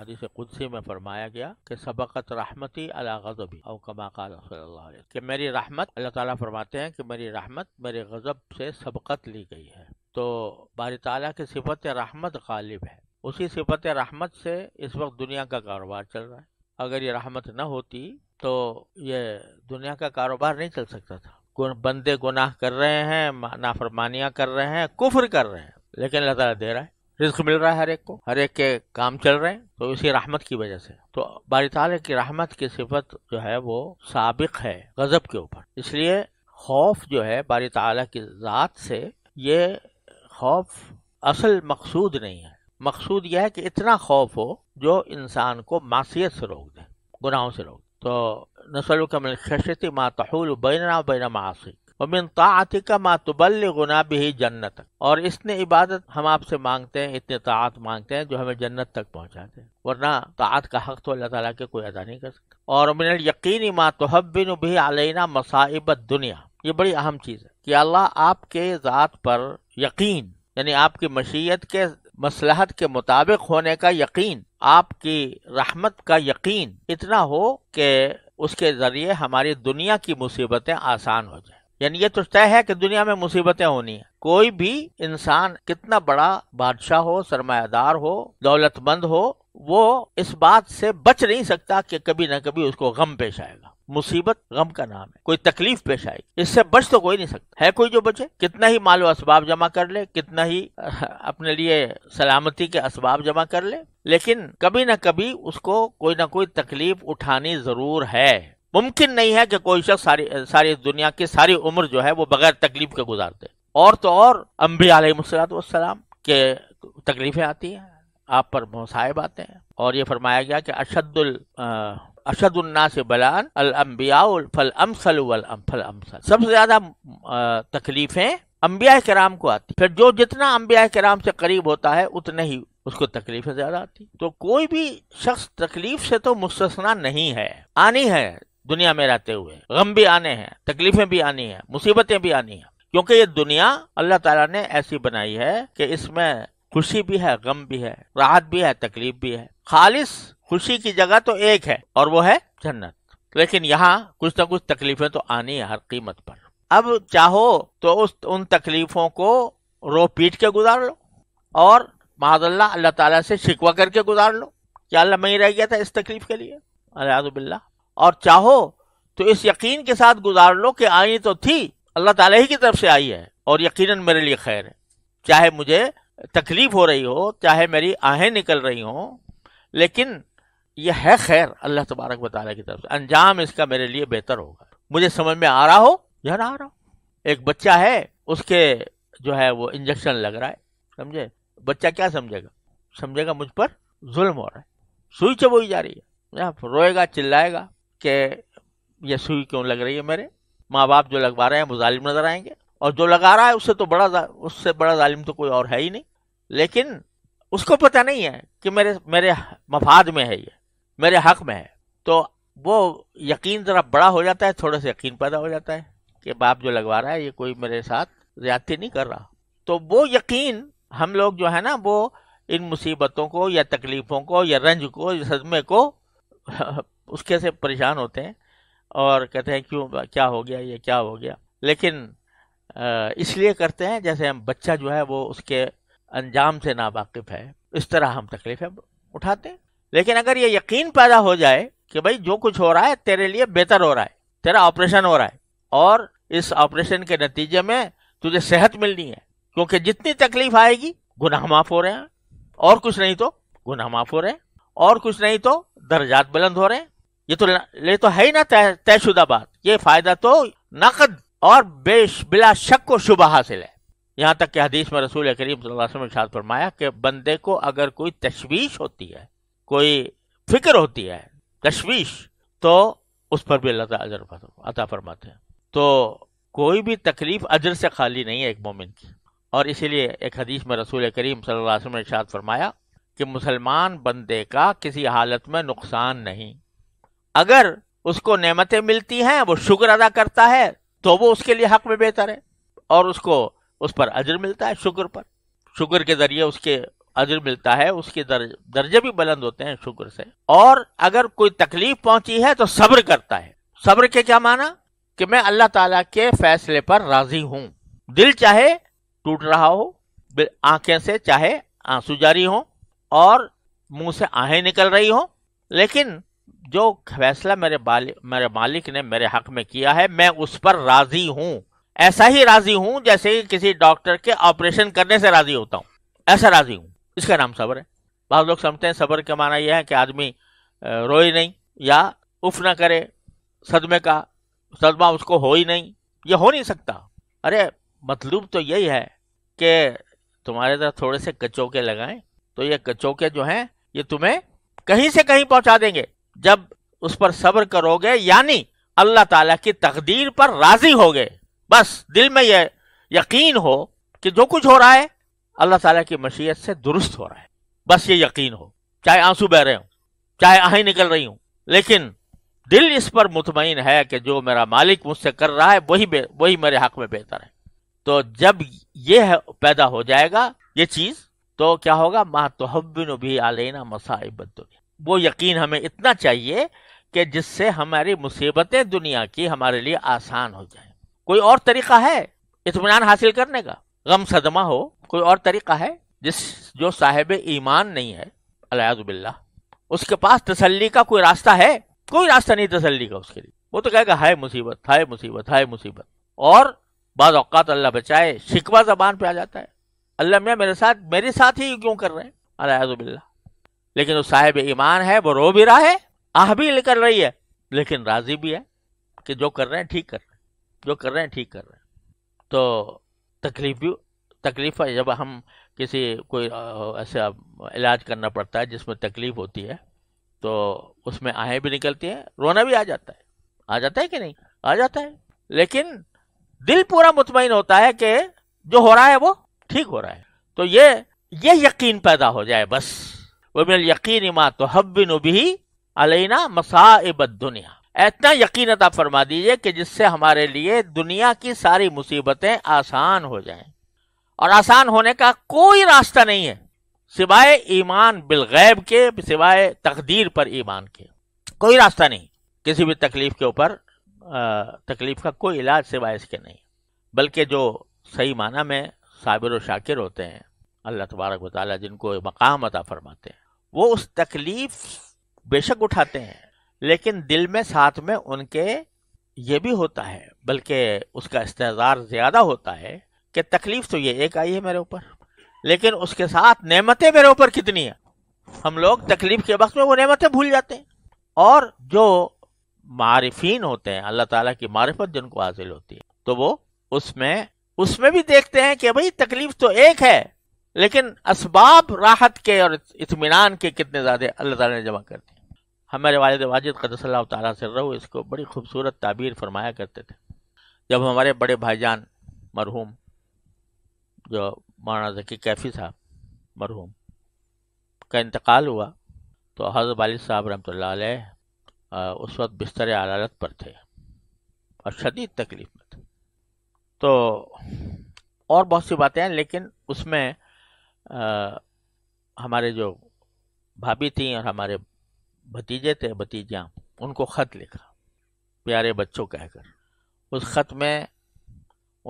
हदीस कुदसी में फरमाया गया कि सबकत रहमती अला गजबी और कमाकाल कि मेरी रहमत अल्लाह ताला फरमाते हैं कि मेरी रहमत मेरे गजब से सबकत ली गई है तो बारी ताली की सिफत रहमत गालिब है उसी सिफत रहमत से इस वक्त दुनिया का कारोबार चल रहा है अगर ये रहमत न होती तो ये दुनिया का कारोबार नहीं चल सकता था बंदे गुनाह कर रहे हैं नाफरमानियाँ कर रहे हैं कुफर कर रहे हैं लेकिन अल्लाह ताला दे रहा है रिस्क मिल रहा है हर एक को हर एक के काम चल रहे हैं तो इसी रहमत की वजह से तो बारी ताल की रहमत की सिफत जो है वो सबक है गजब के ऊपर इसलिए खौफ जो है बारी ताली की ज़ात से ये खौफ असल मकसूद नहीं है मकसूद यह है कि इतना खौफ हो जो इंसान को मासीत से रोक दे गुनाहों से रोक तो नसल कमल खशती माँ तहूल बैना बैन मासिक वमिन ताति का मातुबल गुना भी जन्नत और इसने इबादत हम आपसे मांगते हैं इतने तात मांगते हैं जो हमें जन्नत तक पहुंचाते हैं वरना तात का हक तो अल्लाह ताला के कोई अदा नहीं कर सकता और मिन यकीन मा भी अलैना मसाइबत दुनिया ये बड़ी अहम चीज़ है कि अल्लाह आपके ज़ात पर यकीन यानी आपकी मशीयत के मसलहत के मुताबिक होने का यकीन आपकी रहमत का यकीन इतना हो कि उसके ज़रिए हमारी दुनिया की मुसीबतें आसान हो जाए यानी ये तो तय है कि दुनिया में मुसीबतें होनी है कोई भी इंसान कितना बड़ा बादशाह हो सरमायादार हो दौलतमंद हो वो इस बात से बच नहीं सकता कि कभी ना कभी उसको गम पेश आएगा मुसीबत गम का नाम है कोई तकलीफ पेश आई इससे बच तो कोई नहीं सकता है कोई जो बचे कितना ही माल असबाब जमा कर ले कितना ही अपने लिए सलामती के असबाब जमा कर ले लेकिन कभी ना कभी उसको कोई ना कोई तकलीफ उठानी जरूर है मुमकिन नहीं है कि कोई शख्स सारी सारी दुनिया की सारी उम्र जो है वो बगैर तकलीफ के गुजार दे और तो और अम्बिया के तकलीफें आती हैं आप पर साहिब आते हैं और ये फरमाया गया कि अशदुल अशदुल्ना से बलान अल फल अमसल वल फल अमसल सबसे ज्यादा तकलीफें अम्बिया कराम को आती फिर जो जितना अम्बिया कराम से करीब होता है उतने ही उसको तकलीफें ज्यादा आती तो कोई भी शख्स तकलीफ से तो मुस्तना नहीं है आनी है दुनिया में रहते हुए गम भी आने हैं तकलीफें भी आनी है मुसीबतें भी आनी है क्योंकि ये दुनिया अल्लाह ताला ने ऐसी बनाई है कि इसमें खुशी भी है गम भी है राहत भी है तकलीफ भी है खालिश खुशी की जगह तो एक है और वो है जन्नत लेकिन यहाँ कुछ ना कुछ तकलीफें तो आनी है हर कीमत पर अब चाहो तो उस उन तकलीफों को रो पीट के गुजार लो और महादल्ला अल्लाह ताला से शिकवा करके गुजार लो क्या अल्लाह मैं रह गया था इस तकलीफ के लिए अल्लाह और चाहो तो इस यकीन के साथ गुजार लो कि आई तो थी अल्लाह ताला ही की तरफ से आई है और यकीनन मेरे लिए खैर है चाहे मुझे तकलीफ हो रही हो चाहे मेरी आहें निकल रही हों लेकिन यह है खैर अल्लाह तबारक बताला की तरफ से अंजाम इसका मेरे लिए बेहतर होगा मुझे समझ में आ रहा हो या ना आ रहा हो एक बच्चा है उसके जो है वो इंजेक्शन लग रहा है समझे बच्चा क्या समझेगा समझेगा मुझ पर जुल्म हो रहा है सुई चबोई जा रही है रोएगा चिल्लाएगा कि यह सुई क्यों लग रही है मेरे माँ बाप जो लगवा रहे हैं वो ालिम नजर आएंगे और जो लगा रहा है उससे तो बड़ा उससे बड़ा ालिम तो कोई और है ही नहीं लेकिन उसको पता नहीं है कि मेरे मेरे मफाद में है ये मेरे हक में है तो वो यकीन ज़रा बड़ा हो जाता है थोड़ा सा यकीन पैदा हो जाता है कि बाप जो लगवा रहा है ये कोई मेरे साथ ज्यादती नहीं कर रहा तो वो यकीन हम लोग जो है ना वो इन मुसीबतों को या तकलीफ़ों को या रंज को या सदमे को उसके से परेशान होते हैं और कहते हैं क्यों क्या हो गया ये क्या हो गया लेकिन इसलिए करते हैं जैसे हम बच्चा जो है वो उसके अंजाम से नावाकिफ है इस तरह हम तकलीफें उठाते हैं लेकिन अगर ये यकीन पैदा हो जाए कि भाई जो कुछ हो रहा है तेरे लिए बेहतर हो रहा है तेरा ऑपरेशन हो रहा है और इस ऑपरेशन के नतीजे में तुझे सेहत मिलनी है क्योंकि जितनी तकलीफ आएगी गुनाह माफ हो रहे हैं और कुछ नहीं तो गुनाह माफ हो रहे हैं और कुछ नहीं तो दर्जात बुलंद हो रहे हैं ये तो ये तो है ही ना तयशुदा बात ये फायदा तो नकद और बेश बिला शक को शुभ हासिल है यहाँ तक कि हदीस में रसूल करीम वसल्लम शाद फरमाया कि बंदे को अगर कोई तशवीश होती है कोई फिक्र होती है तशवीश तो उस पर भी अल्लाह अजर अता फरमाते हैं तो कोई भी तकलीफ अजर से खाली नहीं है एक मोमिन की और इसीलिए एक हदीस में रसूल करीम सल्लल्लाहु अलैहि वसल्लम ने फरमाया कि मुसलमान बंदे का किसी हालत में नुकसान नहीं अगर उसको नेमतें मिलती हैं वो शुक्र अदा करता है तो वो उसके लिए हक में बेहतर है और उसको उस पर अजर मिलता है शुक्र पर शुक्र के जरिए उसके अजर मिलता है उसके दर्ज, दर्जे भी बुलंद होते हैं शुक्र से और अगर कोई तकलीफ पहुंची है तो सब्र करता है सब्र के क्या माना कि मैं अल्लाह ताला के फैसले पर राजी हूं दिल चाहे टूट रहा हो आंखें से चाहे आंसू जारी हो और मुंह से आहें निकल रही हो लेकिन जो फैसला मेरे मेरे मालिक ने मेरे हक में किया है मैं उस पर राजी हूँ ऐसा ही राजी हूँ जैसे किसी डॉक्टर के ऑपरेशन करने से राजी होता हूँ ऐसा राजी हूँ इसका नाम सब्र है बहुत लोग समझते हैं सब्र का माना यह है कि आदमी रोए नहीं या उफ ना करे सदमे का सदमा उसको हो ही नहीं यह हो नहीं सकता अरे मतलूब तो यही है कि तुम्हारे तरह थोड़े से कचौके लगाएं तो ये कचौके जो हैं ये तुम्हें कहीं से कहीं पहुंचा देंगे जब उस पर सब्र करोगे यानी अल्लाह ताला की तकदीर पर राजी हो गए बस दिल में यह यकीन हो कि जो कुछ हो रहा है अल्लाह ताला की मशीयत से दुरुस्त हो रहा है बस ये यकीन हो चाहे आंसू बह रहे हो चाहे आहें निकल रही हूं लेकिन दिल इस पर मुतमिन है कि जो मेरा मालिक मुझसे कर रहा है वही वही मेरे हक में बेहतर है तो जब ये पैदा हो जाएगा ये चीज तो क्या होगा मा तोहबिन भी आलेना मसाइबत दुनिया वो यकीन हमें इतना चाहिए कि जिससे हमारी मुसीबतें दुनिया की हमारे लिए आसान हो जाए कोई और तरीका है इतमान हासिल करने का गम सदमा हो कोई और तरीका है जिस जो साहेब ईमान नहीं है अलायाजुबिल्ला उसके पास तसल्ली का कोई रास्ता है कोई रास्ता नहीं तसल्ली का उसके लिए वो तो कहेगा हाय मुसीबत हाय मुसीबत हाय मुसीबत और बाद अवकात अल्लाह बचाए शिकवा जबान पे आ जाता है अल्लाह मियाँ मेरे साथ मेरे साथ ही क्यों कर रहे हैं अलायाजुबिल्ला लेकिन वो साहेब ईमान है वो रो भी रहा है आह भी कर रही है लेकिन राजी भी है कि जो कर रहे हैं ठीक कर रहे हैं जो कर रहे हैं ठीक कर रहे हैं तो तकलीफ भी तकलीफ है जब हम किसी कोई ऐसा इलाज करना पड़ता है जिसमें तकलीफ होती है तो उसमें आहें भी निकलती हैं रोना भी आ जाता है आ जाता है कि नहीं आ जाता है लेकिन दिल पूरा मुतमिन होता है कि जो हो रहा है वो ठीक हो रहा है तो ये ये यकीन पैदा हो जाए बस वमिन यकीन मा तो हब्बिन भी अलैना मसाइब दुनिया इतना यकीन अता फरमा दीजिए कि जिससे हमारे लिए दुनिया की सारी मुसीबतें आसान हो जाए और आसान होने का कोई रास्ता नहीं है सिवाय ईमान बिल गैब के सिवाय तकदीर पर ईमान के कोई रास्ता नहीं किसी भी तकलीफ के ऊपर तकलीफ का कोई इलाज सिवाय इसके नहीं बल्कि जो सही माना में साबिर व शाकिर होते हैं अल्लाह तबारक वाली जिनको मकाम अता फरमाते हैं वो उस तकलीफ बेशक उठाते हैं लेकिन दिल में साथ में उनके ये भी होता है बल्कि उसका इस्तेजार ज्यादा होता है कि तकलीफ तो ये एक आई है मेरे ऊपर लेकिन उसके साथ नेमतें मेरे ऊपर कितनी है हम लोग तकलीफ के वक्त में वो नेमतें भूल जाते हैं और जो मारिफीन होते हैं अल्लाह ताला की मारिफत जिनको हासिल होती है तो वो उसमें उसमें भी देखते हैं कि भाई तकलीफ तो एक है लेकिन इसबाब राहत के और इतमान के कितने ज़्यादा अल्लाह ताला ने जमा कर दिए हमारे वालद वाजिद कदसल्ला रहो इसको बड़ी खूबसूरत ताबीर फरमाया करते थे जब हमारे बड़े भाईजान मरहूम जो माना जकी कैफ़ी साहब मरहूम का इंतकाल हुआ तो हज़र वाल साहब रमत उस वक्त बिस्तर अदालत पर थे और शदीद तकलीफ में थे तो और बहुत सी बातें हैं लेकिन उसमें आ, हमारे जो भाभी थी और हमारे भतीजे थे भतीजियाँ उनको ख़त लिखा प्यारे बच्चों कहकर उस ख़त में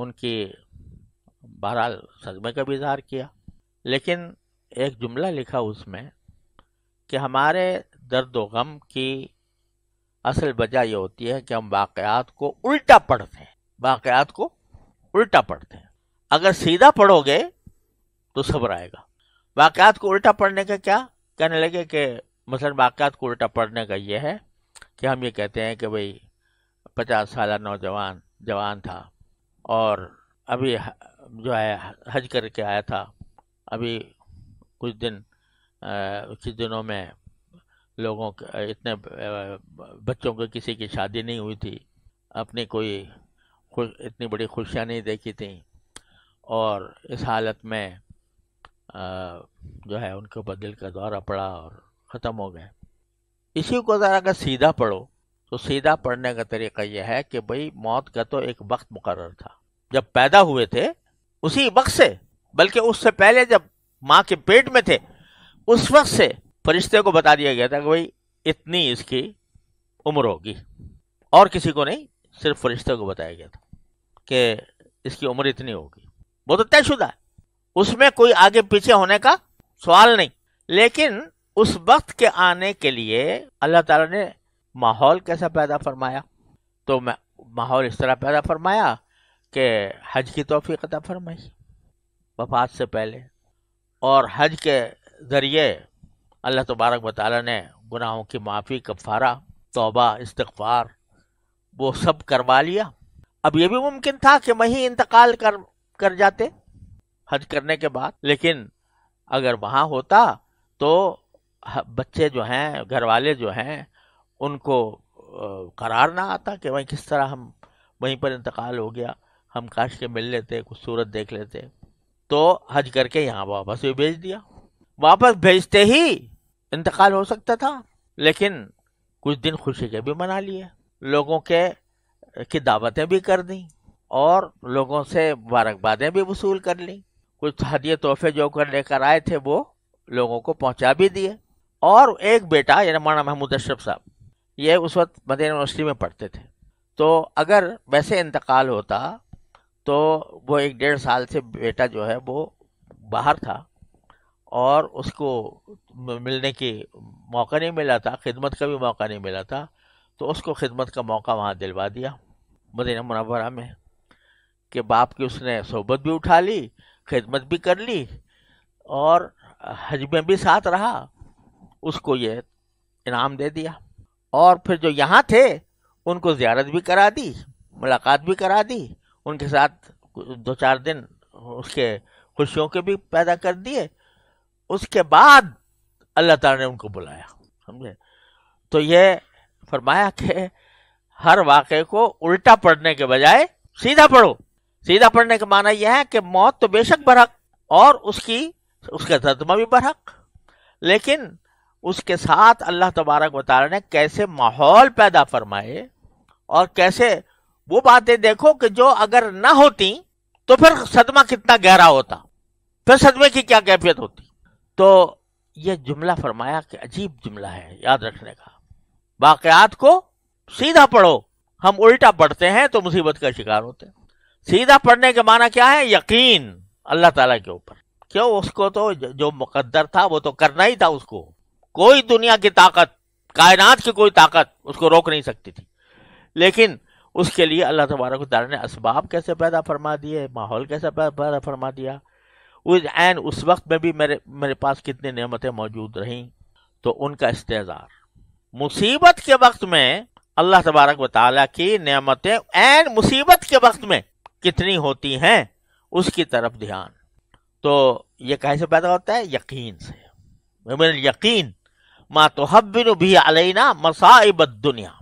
उनकी बहरहाल सदमे का भी इजहार किया लेकिन एक जुमला लिखा उसमें कि हमारे दर्द व गम की असल वजह यह होती है कि हम वाकयात को उल्टा पढ़ते हैं वाकयात को उल्टा पढ़ते हैं अगर सीधा पढ़ोगे तो सब्र आएगा वाक़ात को उल्टा पढ़ने का क्या कहने लगे कि मसलन वाक़ात को उल्टा पढ़ने का ये है कि हम ये कहते हैं कि भाई पचास साल नौजवान जवान था और अभी जो है हज करके आया था अभी कुछ दिन कुछ दिनों में लोगों के इतने बच्चों के किसी की शादी नहीं हुई थी अपनी कोई खुश इतनी बड़ी खुशियाँ नहीं देखी थी और इस हालत में जो है उनके ऊपर दिल का दौरा पड़ा और ख़त्म हो गए इसी को ज़रा अगर सीधा पढ़ो तो सीधा पढ़ने का तरीका यह है कि भाई मौत का तो एक वक्त मुकर था जब पैदा हुए थे उसी वक्त से बल्कि उससे पहले जब माँ के पेट में थे उस वक्त से फरिश्ते को बता दिया गया था कि भाई इतनी इसकी उम्र होगी और किसी को नहीं सिर्फ फरिश्ते को बताया गया था कि इसकी उम्र इतनी होगी वो तो तयशुदा है उसमें कोई आगे पीछे होने का सवाल नहीं लेकिन उस वक्त के आने के लिए अल्लाह ताला ने माहौल कैसा पैदा फरमाया तो मैं माहौल इस तरह पैदा फरमाया कि हज की तोहफी अदा फरमाई वफात से पहले और हज के ज़रिए अल्लाह तबारक वाली ने गुनाहों की माफ़ी कफ़ारा तोबा इस्तफ़ार वो सब करवा लिया अब ये भी मुमकिन था कि वहीं इंतकाल कर कर जाते हज करने के बाद लेकिन अगर वहाँ होता तो बच्चे जो हैं घर वाले जो हैं उनको करार ना आता कि भाई किस तरह हम वहीं पर इंतकाल हो गया हम काश के मिल लेते कुछ सूरत देख लेते तो हज करके यहाँ वापस भी भेज दिया वापस भेजते ही इंतकाल हो सकता था लेकिन कुछ दिन खुशी के भी मना लिए लोगों के की दावतें भी कर दी और लोगों से मुबारकबादें भी वसूल कर ली कुछ हदिये तोहफे जो कर लेकर आए थे वो लोगों को पहुंचा भी दिए और एक बेटा यानी माना महमूद अशरफ साहब ये उस वक्त मदीना यूनिवर्सिटी में पढ़ते थे तो अगर वैसे इंतकाल होता तो वो एक डेढ़ साल से बेटा जो है वो बाहर था और उसको मिलने की मौका नहीं मिला था खिदमत का भी मौका नहीं मिला था तो उसको खिदमत का मौका वहाँ दिलवा दिया मदीना मुनवरा में कि बाप की उसने सोबत भी उठा ली खिदमत भी कर ली और हज में भी साथ रहा उसको ये इनाम दे दिया और फिर जो यहाँ थे उनको ज़्यारत भी करा दी मुलाकात भी करा दी उनके साथ दो चार दिन उसके खुशियों के भी पैदा कर दिए उसके बाद अल्लाह ताला ने उनको बुलाया समझे तो ये फरमाया कि हर वाक़े को उल्टा पढ़ने के बजाय सीधा पढ़ो सीधा पढ़ने का माना यह है कि मौत तो बेशक बरहक और उसकी उसका सदमा भी बरहक लेकिन उसके साथ अल्लाह तबारक वाली ने कैसे माहौल पैदा फरमाए और कैसे वो बातें देखो कि जो अगर ना होती तो फिर सदमा कितना गहरा होता फिर सदमे की क्या कैफियत होती तो यह जुमला फरमाया कि अजीब जुमला है याद रखने का वाकयात को सीधा पढ़ो हम उल्टा पढ़ते हैं तो मुसीबत का शिकार होते हैं सीधा पढ़ने के माना क्या है यकीन अल्लाह ताला के ऊपर क्यों उसको तो जो मुकद्दर था वो तो करना ही था उसको कोई दुनिया की ताकत कायनात की कोई ताकत उसको रोक नहीं सकती थी लेकिन उसके लिए अल्लाह तबारक तारा ने इसबाब कैसे पैदा फरमा दिए माहौल कैसे पैदा फरमा दिया उस एन उस वक्त में भी मेरे मेरे पास कितनी नेमतें मौजूद रहीं तो उनका इस्तेजार मुसीबत के वक्त में अल्लाह तबारक व ताली की नेमतें एन मुसीबत के वक्त में कितनी होती हैं उसकी तरफ ध्यान तो ये कैसे पैदा होता है यकीन से यकीन माँ तो हब्बिन भी अलैना मसाइब दुनिया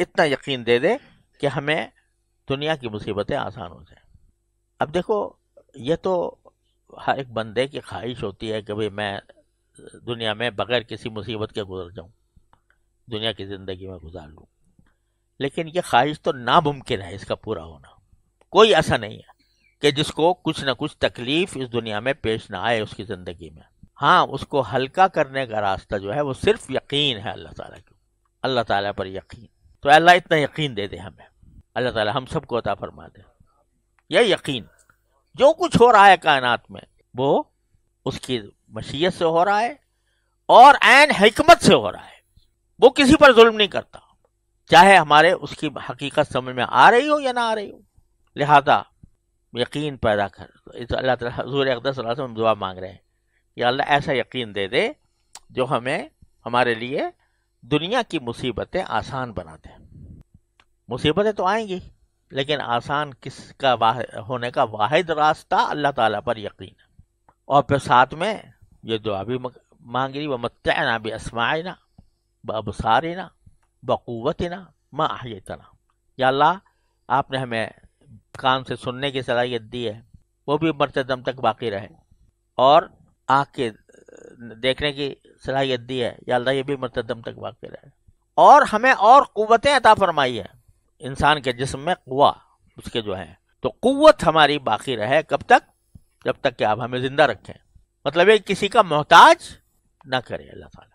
इतना यकीन दे दे कि हमें दुनिया की मुसीबतें आसान हो जाए अब देखो ये तो हर एक बंदे की ख्वाहिश होती है कि भाई मैं दुनिया में बगैर किसी मुसीबत के गुजर जाऊं दुनिया की ज़िंदगी में गुजार लूँ लेकिन ये ख्वाहिश तो नामुमकिन है इसका पूरा होना कोई ऐसा नहीं है कि जिसको कुछ ना कुछ तकलीफ इस दुनिया में पेश ना आए उसकी ज़िंदगी में हाँ उसको हल्का करने का रास्ता जो है वो सिर्फ यकीन है अल्लाह ताला की अल्लाह ताला पर यकीन तो अल्लाह इतना यकीन दे दे हमें अल्लाह ताला हम सबको अता फरमा दे यह यकीन जो कुछ हो रहा है कायनात में वो उसकी मशीयत से हो रहा है और ऐन हमत से हो रहा है वो किसी पर जुल्म नहीं करता चाहे हमारे उसकी हकीकत समझ में आ रही हो या ना आ रही हो लिहाजा यकीन पैदा कर तो अल्लाह ताला हजूर अकदस हम दुआ मांग रहे हैं या अल्लाह ऐसा यकीन दे दे जो हमें हमारे लिए दुनिया की मुसीबतें आसान बना दें मुसीबतें तो आएंगी लेकिन आसान किसका होने का वाद रास्ता अल्लाह ताला पर यकीन है और फिर साथ में ये दुआ भी मांग रही व मतना भी असमाइना बबसारिना बक़वतना माहितना या अल्लाह आपने हमें कान से सुनने की सलाहियत दी है वो भी मरते दम तक बाकी रहे और आँख के देखने की सलाहियत दी है या अल्लाह ये भी मरते दम तक बाकी रहे और हमें और क़वतें अता फरमाई है इंसान के जिसम में कुआ उसके जो है तो कुत हमारी बाकी रहे कब तक जब तक कि आप हमें ज़िंदा रखें मतलब ये किसी का मोहताज ना करें अल्लाह ताला